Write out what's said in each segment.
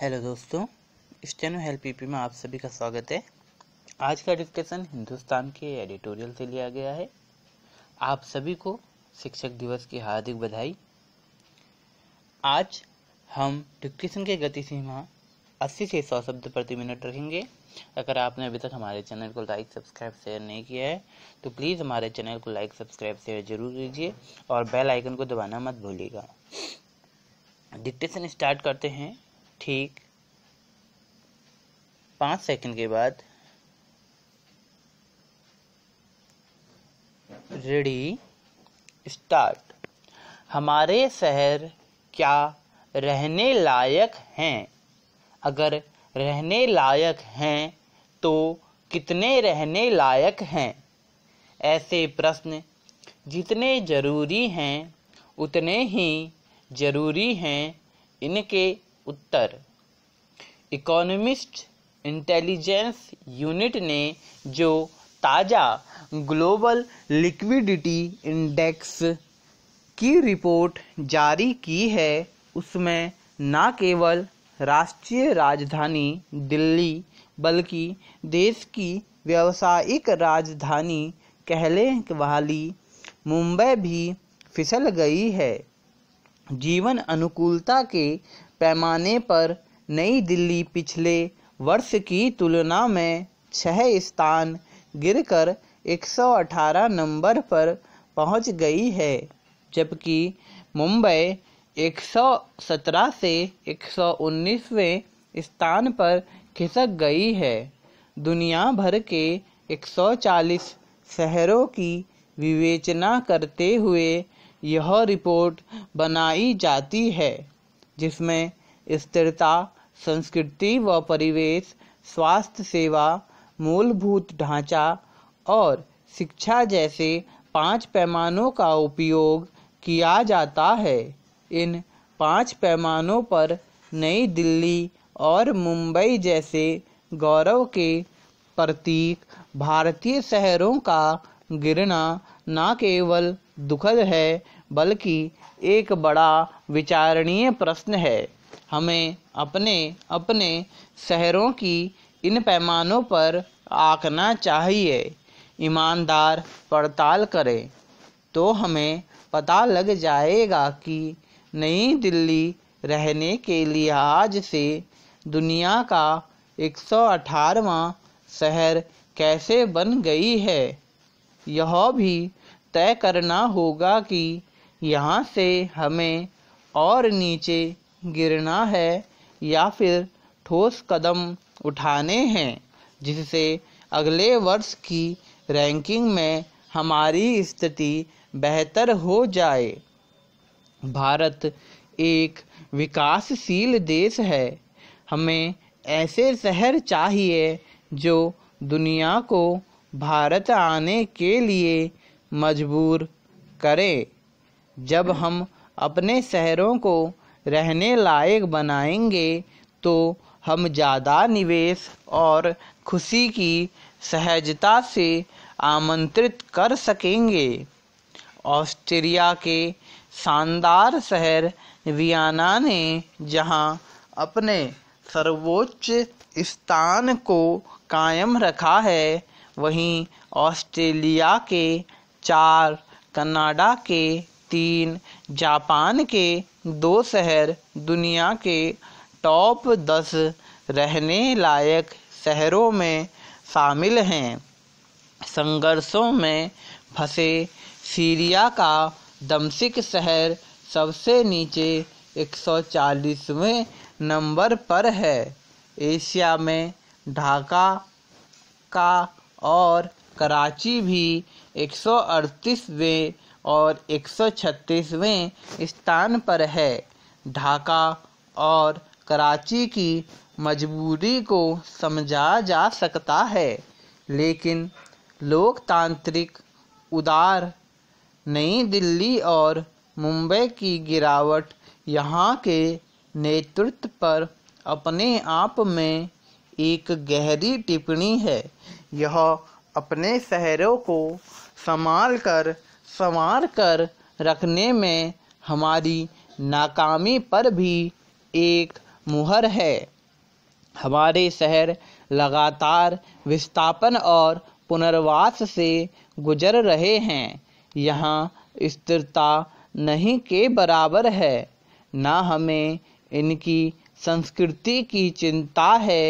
hello दोस्तों steno help PP में आप सभी का स्वागत है आज का डिस्कशन हिंदुस्तान के एडिटोरियल से लिया गया है आप सभी को शिक्षक दिवस की हार्दिक बधाई आज हम डिस्कशन के गति सीमा अस्सी से सौ शब्द प्रति मिनट रखेंगे अगर आपने अभी तक हमारे चैनल को लाइक सब्सक्राइब शेयर नहीं किया है तो प्लीज़ हमारे चैनल को लाइक सब्सक्राइब शेयर जरूर कीजिए और बेल आइकन को दबाना मत भूलिएगा डिक्टेशन स्टार्ट करते हैं ठीक पांच सेकंड के बाद रेडी स्टार्ट हमारे शहर क्या रहने लायक हैं अगर रहने लायक हैं तो कितने रहने लायक हैं ऐसे प्रश्न जितने ज़रूरी हैं उतने ही ज़रूरी हैं इनके उत्तर इकोनॉमिस्ट इंटेलिजेंस यूनिट ने जो ताज़ा ग्लोबल लिक्विडिटी इंडेक्स की रिपोर्ट जारी की है उसमें न केवल राष्ट्रीय राजधानी दिल्ली बल्कि देश की व्यावसायिक राजधानी कहले वाली मुंबई भी फिसल गई है जीवन अनुकूलता के पैमाने पर नई दिल्ली पिछले वर्ष की तुलना में छः स्थान गिरकर 118 नंबर पर पहुंच गई है जबकि मुंबई 117 से 119वें स्थान पर खिसक गई है दुनिया भर के 140 शहरों की विवेचना करते हुए यह रिपोर्ट बनाई जाती है जिसमें स्थिरता संस्कृति व परिवेश स्वास्थ्य सेवा मूलभूत ढांचा और शिक्षा जैसे पांच पैमानों का उपयोग किया जाता है इन पांच पैमानों पर नई दिल्ली और मुंबई जैसे गौरव के प्रतीक भारतीय शहरों का गिरना न केवल दुखद है बल्कि एक बड़ा विचारणीय प्रश्न है हमें अपने अपने शहरों की इन पैमानों पर आंकना चाहिए ईमानदार पड़ताल करें तो हमें पता लग जाएगा कि नई दिल्ली रहने के लिए आज से दुनिया का 118वां शहर कैसे बन गई है यह भी तय करना होगा कि यहाँ से हमें और नीचे गिरना है या फिर ठोस कदम उठाने हैं जिससे अगले वर्ष की रैंकिंग में हमारी स्थिति बेहतर हो जाए भारत एक विकासशील देश है हमें ऐसे शहर चाहिए जो दुनिया को भारत आने के लिए मजबूर करें जब हम अपने शहरों को रहने लायक बनाएंगे तो हम ज़्यादा निवेश और खुशी की सहजता से आमंत्रित कर सकेंगे ऑस्ट्रेलिया के शानदार शहर वियाना ने जहां अपने सर्वोच्च स्थान को कायम रखा है वहीं ऑस्ट्रेलिया के चार कनाडा के तीन जापान के दो शहर दुनिया के टॉप दस रहने लायक शहरों में शामिल हैं संघर्षों में फंसे सीरिया का दमसिक शहर सबसे नीचे 140वें नंबर पर है एशिया में ढाका का और कराची भी 138वें और 136वें स्थान पर है ढाका और कराची की मजबूरी को समझा जा सकता है लेकिन लोकतांत्रिक उदार नई दिल्ली और मुंबई की गिरावट यहाँ के नेतृत्व पर अपने आप में एक गहरी टिप्पणी है यह अपने शहरों को संभाल कर संवार कर रखने में हमारी नाकामी पर भी एक मुहर है हमारे शहर लगातार विस्थापन और पुनर्वास से गुजर रहे हैं यहाँ स्थिरता नहीं के बराबर है ना हमें इनकी संस्कृति की चिंता है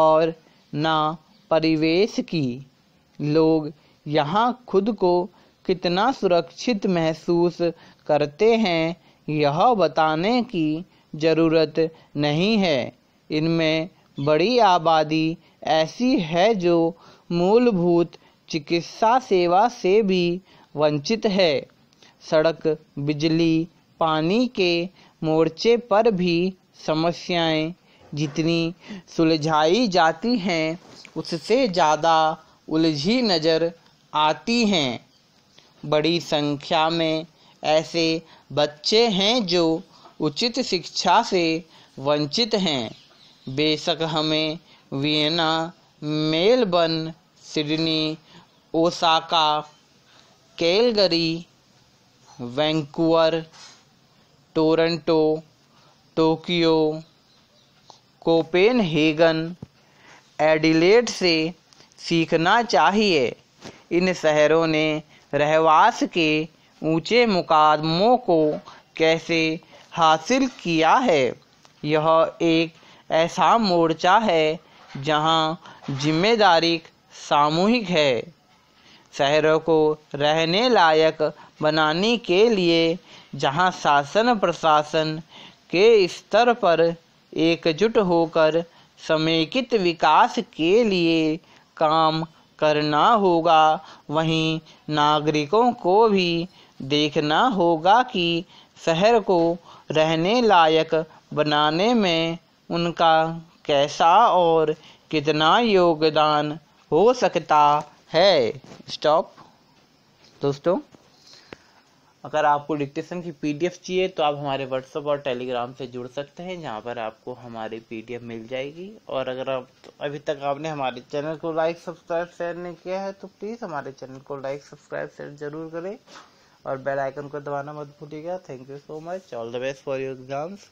और ना परिवेश की लोग यहाँ खुद को कितना सुरक्षित महसूस करते हैं यह बताने की ज़रूरत नहीं है इनमें बड़ी आबादी ऐसी है जो मूलभूत चिकित्सा सेवा से भी वंचित है सड़क बिजली पानी के मोर्चे पर भी समस्याएं जितनी सुलझाई जाती हैं उससे ज़्यादा उलझी नज़र आती हैं बड़ी संख्या में ऐसे बच्चे हैं जो उचित शिक्षा से वंचित हैं बेशक हमें Vienna Melbourne Sydney Osaka Calgary Vancouver Toronto Tokyo Copenhagen Adelaide से सीखना चाहिए इन शहरों ने रहवास के ऊंचे मुकादमों को कैसे हासिल किया है यह एक ऐसा मोर्चा है जहां जिम्मेदारी सामूहिक है शहरों को रहने लायक बनाने के लिए जहां शासन प्रशासन के स्तर पर एकजुट होकर समेकित विकास के लिए काम करना होगा वहीं नागरिकों को भी देखना होगा कि शहर को रहने लायक बनाने में उनका कैसा और कितना योगदान हो सकता है स्टॉप दोस्तों अगर आपको डिक्टेशन की पीडीएफ चाहिए तो आप हमारे व्हाट्सअप और टेलीग्राम से जुड़ सकते हैं जहाँ पर आपको हमारी पीडीएफ मिल जाएगी और अगर आप तो अभी तक आपने हमारे चैनल को लाइक सब्सक्राइब शेयर नहीं किया है तो प्लीज़ हमारे चैनल को लाइक सब्सक्राइब शेयर जरूर करें और बेल आइकन को दबाना मत भूलिएगा thank you so much all the best for your exams